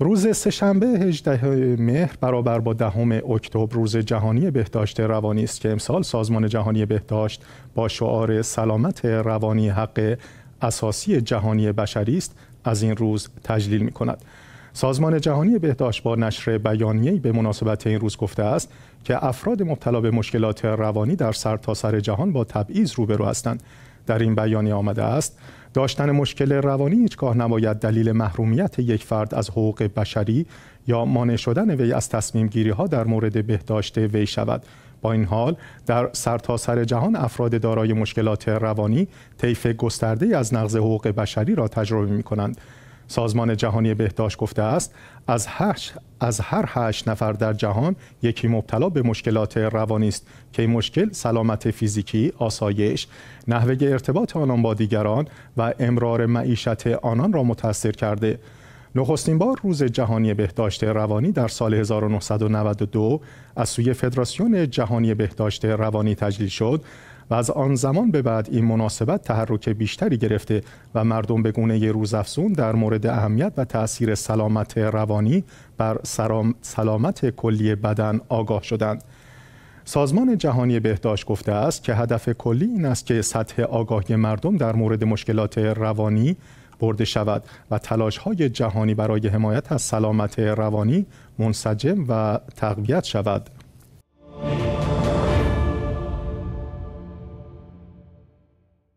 روز سهشنبه 18 مهر برابر با دهم اکتبر روز جهانی بهداشت روانی است که امسال سازمان جهانی بهداشت با شعار سلامت روانی حق اساسی جهانی بشری است از این روز تجلیل می کند. سازمان جهانی بهداشت با نشر بیانیه‌ای به مناسبت این روز گفته است که افراد مبتلا به مشکلات روانی در سرتاسر سر جهان با تبعیض روبرو هستند. در این بیانیه آمده است داشتن مشکل روانی هیچگاه نباید دلیل محرومیت یک فرد از حقوق بشری یا مانع شدن وی از تصمیم گیری ها در مورد بهداشت وی شود با این حال در سرتاسر سر جهان افراد دارای مشکلات روانی طیف گسترده از نقض حقوق بشری را تجربه می کنند سازمان جهانی بهداشت گفته است از از هر هشت نفر در جهان یکی مبتلا به مشکلات روانی است که این مشکل سلامت فیزیکی، آسایش، نحوه ارتباط آنان با دیگران و امرار معیشت آنان را متاثر کرده. نخستین بار روز جهانی بهداشت روانی در سال 1992 از سوی فدراسیون جهانی بهداشت روانی تجلیل شد و از آن زمان به بعد این مناسبت تحرک بیشتری گرفته و مردم به گونه روزافزون در مورد اهمیت و تاثیر سلامت روانی بر سلامت کلی بدن آگاه شدند سازمان جهانی بهداشت گفته است که هدف کلی این است که سطح آگاهی مردم در مورد مشکلات روانی برده شود و تلاش های جهانی برای حمایت از سلامت روانی منسجم و تقویت شود.